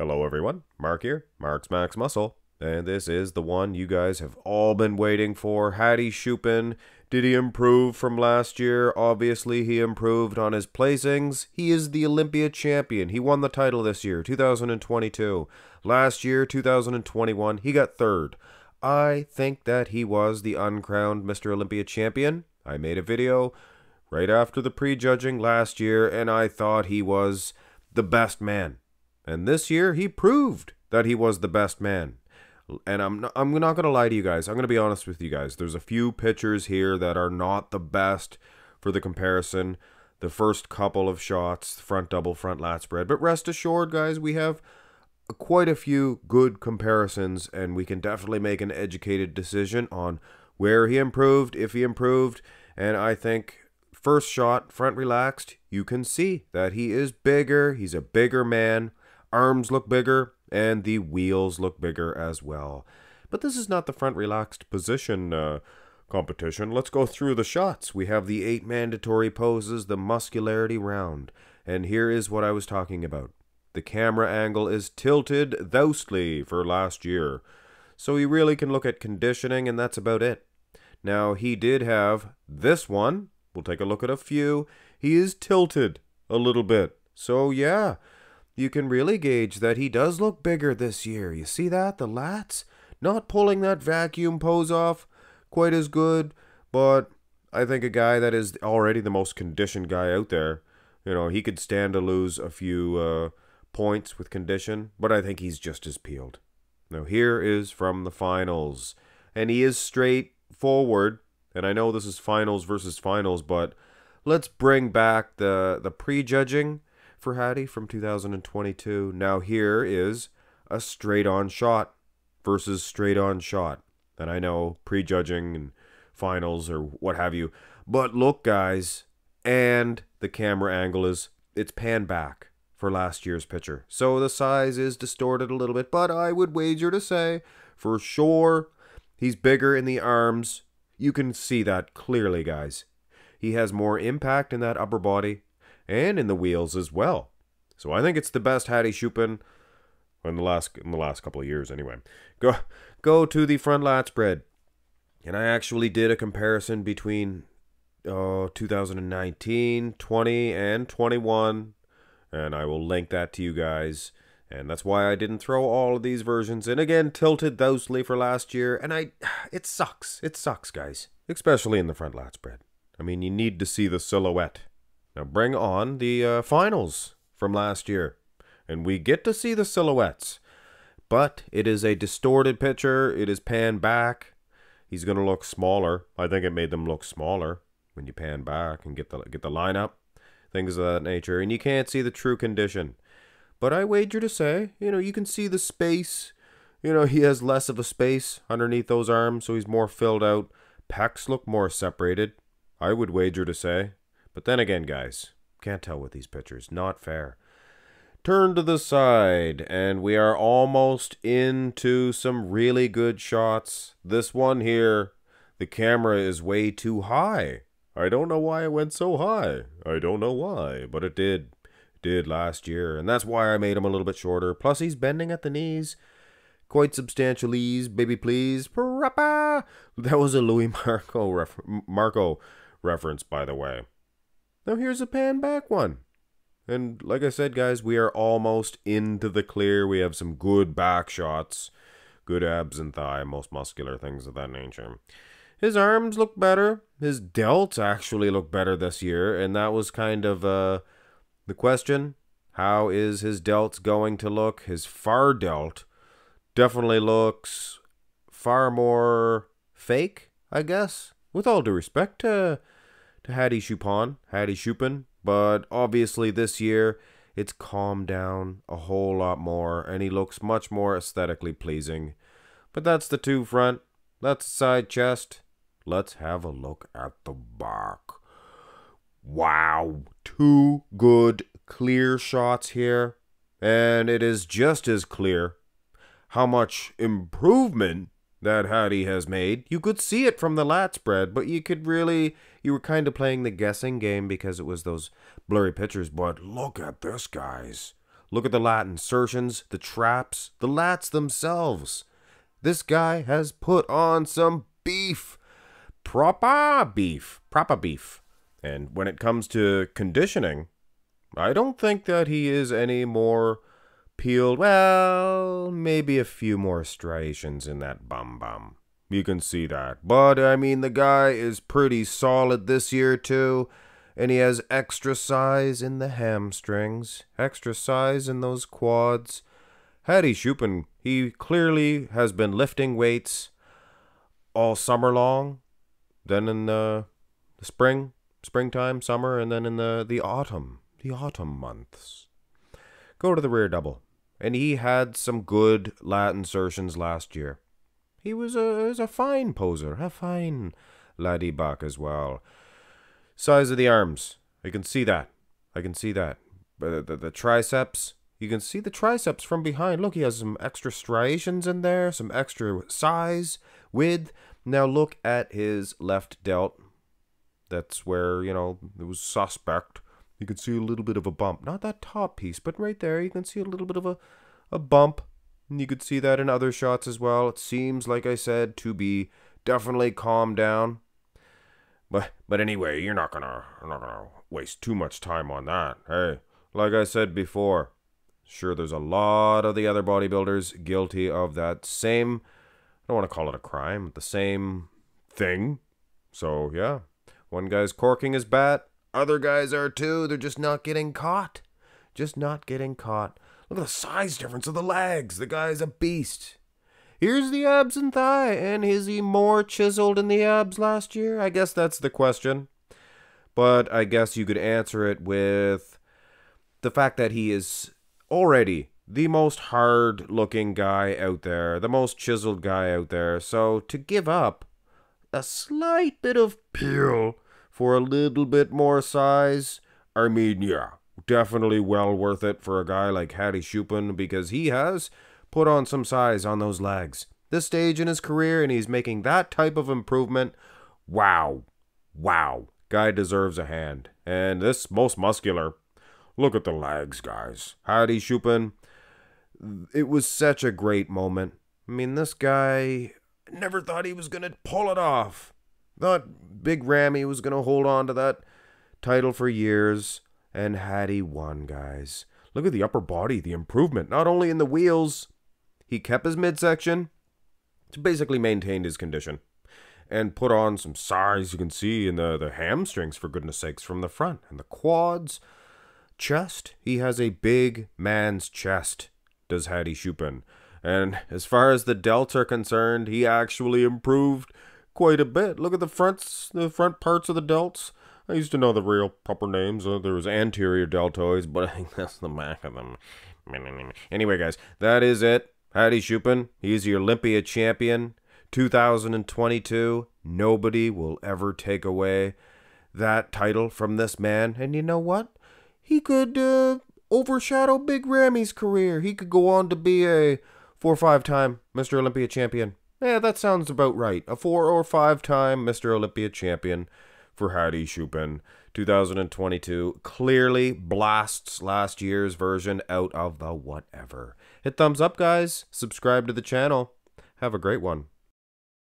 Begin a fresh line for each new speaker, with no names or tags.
Hello, everyone. Mark here, Mark's Max Muscle, and this is the one you guys have all been waiting for. Hattie Schupin, Did he improve from last year? Obviously, he improved on his placings. He is the Olympia champion. He won the title this year, 2022. Last year, 2021, he got third. I think that he was the uncrowned Mr. Olympia champion. I made a video right after the prejudging last year, and I thought he was the best man and this year, he proved that he was the best man. And I'm not, I'm not going to lie to you guys. I'm going to be honest with you guys. There's a few pitchers here that are not the best for the comparison. The first couple of shots, front double, front lat spread. But rest assured, guys, we have quite a few good comparisons, and we can definitely make an educated decision on where he improved, if he improved. And I think first shot, front relaxed, you can see that he is bigger. He's a bigger man arms look bigger, and the wheels look bigger as well. But this is not the front relaxed position uh, competition. Let's go through the shots. We have the eight mandatory poses, the muscularity round. And here is what I was talking about. The camera angle is tilted thousandly for last year. So he really can look at conditioning and that's about it. Now he did have this one. We'll take a look at a few. He is tilted a little bit. So yeah, you can really gauge that he does look bigger this year. You see that? The lats? Not pulling that vacuum pose off quite as good, but I think a guy that is already the most conditioned guy out there, you know, he could stand to lose a few uh, points with condition, but I think he's just as peeled. Now, here is from the finals, and he is straightforward, and I know this is finals versus finals, but let's bring back the, the prejudging for Hattie from 2022. Now here is a straight on shot versus straight on shot. And I know prejudging and finals or what have you. But look, guys, and the camera angle is it's pan back for last year's pitcher, So the size is distorted a little bit, but I would wager to say for sure he's bigger in the arms. You can see that clearly, guys. He has more impact in that upper body and in the wheels as well. So I think it's the best Hattie Schupin in the last in the last couple of years anyway. Go go to the front lot spread. And I actually did a comparison between uh, 2019, 20, and 21. And I will link that to you guys. And that's why I didn't throw all of these versions in again, tilted thosely for last year. And I, it sucks. It sucks, guys. Especially in the front lot spread. I mean, you need to see the silhouette now bring on the uh, finals from last year, and we get to see the silhouettes. But it is a distorted picture. It is panned back. He's going to look smaller. I think it made them look smaller when you pan back and get the get the lineup, things of that nature, and you can't see the true condition. But I wager to say, you know, you can see the space. You know, he has less of a space underneath those arms, so he's more filled out. Pecs look more separated. I would wager to say. But then again, guys, can't tell with these pictures. Not fair. Turn to the side, and we are almost into some really good shots. This one here, the camera is way too high. I don't know why it went so high. I don't know why, but it did. It did last year, and that's why I made him a little bit shorter. Plus, he's bending at the knees. Quite substantial ease, baby please. That was a Louis Marco, Marco reference, by the way. Now here's a pan back one. And like I said, guys, we are almost into the clear. We have some good back shots, good abs and thigh, most muscular things of that nature. His arms look better. His delts actually look better this year, and that was kind of uh, the question. How is his delts going to look? His far delt definitely looks far more fake, I guess. With all due respect to to Hattie Chupin, Hattie Chupin, but obviously this year it's calmed down a whole lot more and he looks much more aesthetically pleasing. But that's the two front, that's the side chest. Let's have a look at the back. Wow, two good clear shots here. And it is just as clear how much improvement that Hattie has made. You could see it from the lat spread, but you could really you were kind of playing the guessing game because it was those blurry pictures, but look at this, guys. Look at the lat insertions, the traps, the lats themselves. This guy has put on some beef. Proper beef. Proper beef. And when it comes to conditioning, I don't think that he is any more peeled. Well, maybe a few more striations in that bum bum. You can see that. But, I mean, the guy is pretty solid this year, too. And he has extra size in the hamstrings, extra size in those quads. Hattie Schupin, he clearly has been lifting weights all summer long. Then in the spring, springtime, summer, and then in the, the autumn, the autumn months. Go to the rear double. And he had some good lat insertions last year. He was a, was a fine poser, a fine laddie back as well. Size of the arms, I can see that. I can see that. But the, the, the triceps, you can see the triceps from behind. Look, he has some extra striations in there, some extra size, width. Now look at his left delt. That's where, you know, it was suspect. You can see a little bit of a bump. Not that top piece, but right there you can see a little bit of a, a bump you could see that in other shots as well. It seems, like I said, to be definitely calmed down. But but anyway, you're not gonna you're not gonna waste too much time on that. Hey, like I said before, sure there's a lot of the other bodybuilders guilty of that same I don't want to call it a crime, but the same thing. So yeah. One guy's corking his bat, other guys are too. They're just not getting caught. Just not getting caught. Look at the size difference of the legs. The guy's a beast. Here's the abs and thigh, and is he more chiseled in the abs last year? I guess that's the question. But I guess you could answer it with the fact that he is already the most hard looking guy out there, the most chiseled guy out there. So to give up a slight bit of peel for a little bit more size, I mean, yeah, definitely well worth it for a guy like Hattie Shupin because he has put on some size on those legs. This stage in his career, and he's making that type of improvement. Wow. Wow. Guy deserves a hand. And this most muscular. Look at the legs, guys. Hattie Shupin. It was such a great moment. I mean, this guy never thought he was going to pull it off. Thought Big Rammy was going to hold on to that title for years. And he won, guys. Look at the upper body, the improvement, not only in the wheels. He kept his midsection basically maintained his condition and put on some size you can see in the, the hamstrings, for goodness sakes, from the front and the quads. Chest, he has a big man's chest, does Hattie Schupin. And as far as the delts are concerned, he actually improved quite a bit. Look at the fronts, the front parts of the delts. I used to know the real proper names. Uh, there was anterior deltoids, but I think that's the back of them. Anyway, guys, that is it. Heidi Schupin, he's the Olympia champion. 2022, nobody will ever take away that title from this man. And you know what? He could uh, overshadow Big Ramy's career. He could go on to be a four or five time Mr. Olympia champion. Yeah, that sounds about right. A four or five time Mr. Olympia champion for Hardy Schupin. 2022 clearly blasts last year's version out of the whatever. Hit thumbs up, guys. Subscribe to the channel. Have a great one.